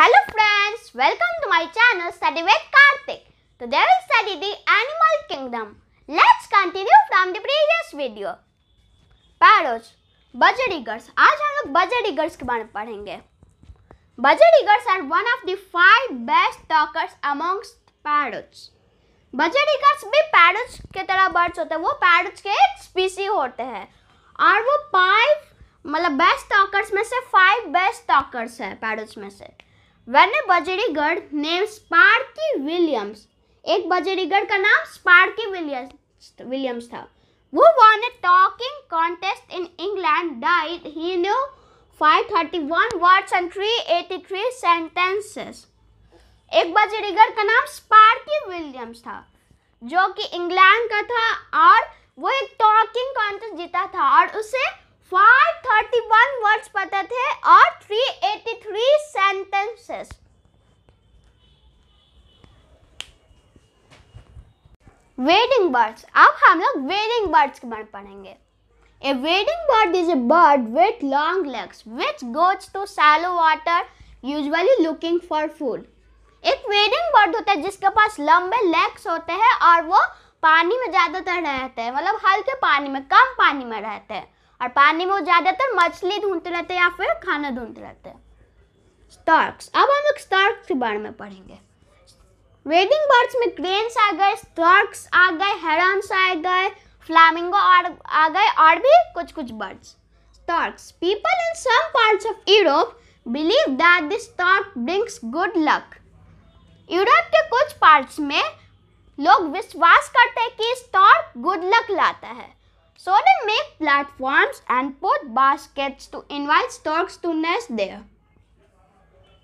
Hello friends, welcome to my channel Study with Karthik. Today we will study the animal kingdom. Let's continue from the previous video. Parrots, budgerigars. आज हम लोग budgerigars के बारे में पढ़ेंगे. Budgerigars are one of the five best talkers amongst parrots. budgerigars भी parrots के तरह birds होते हैं. वो parrots के एक species होते हैं. और वो five मतलब बेस्ट टॉकर्स में से फाइव बेस्ट टॉकर्स है पैरोट्स में से वन्य बजरीगढ़ नेम स्पार्की विलियम्स एक बजरीगढ़ का नाम स्पार्की विलियम्स विलियम्स था वो won a talking contest in England that he knew 531 words and 383 sentences एक बजरीगढ़ का नाम स्पार्की विलियम्स था जो कि इंग्लैंड का था और वो एक टॉकिंग कॉन्टेस्ट जीता था और उसे वेडिंग बर्ड्स अब हम लोग वेडिंग बर्ड्स के बारे में पढ़ेंगे a wading bird is a bird with long legs which goes to shallow water usually looking for food एक वेडिंग बर्ड होता है जिसके पास लंबे लेग्स होते हैं और वो पानी में ज़्यादातर रहते हैं मतलब हल्के पानी में कम पानी में रहते हैं और पानी में वो ज़्यादातर मछली ढूंढते रहते हैं या फिर खाना ढूंढते रहते हैं स्टार्क्स अब हम लोग स्टार्क्स के बारे में पढ़ेंगे वेडिंग बर्ड्स में क्रेन्स आ गए स्टर्क्स आ गए हेरन्स आ गए फ्लैमिंगो आ गए और भी कुछ कुछ birds storks people in some parts of Europe believe that this stork brings good luck Europe के कुछ पार्ट्स में लोग विश्वास करते हैं कि स्टॉक गुड लक लाता है so they make platforms and put baskets to invite storks to nest there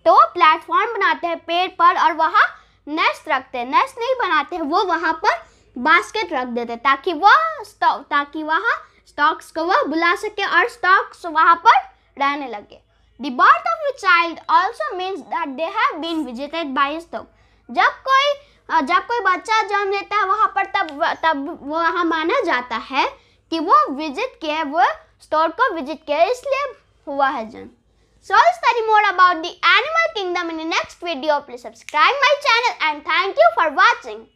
तो प्लेटफॉर्म बनाते हैं पेड़ पर और वहाँ नेस्ट रखते हैं नेस्ट नहीं बनाते हैं वो वहाँ पर बास्केट रख देते ताकि वह ताकि वहाँ स्टॉक्स को वह बुला सके और स्टॉक्स वहाँ पर रहने लगे The birth of a child also means that they have been visited by a जब कोई जब कोई बच्चा जन्म लेता है वहाँ पर तब तब वो वहाँ माना जाता है कि वो विजिट किया है वो स्टोर को विजिट किया इसलिए हुआ है जन्म I'll study more about the animal kingdom in the next video. Please subscribe my channel and thank you for watching.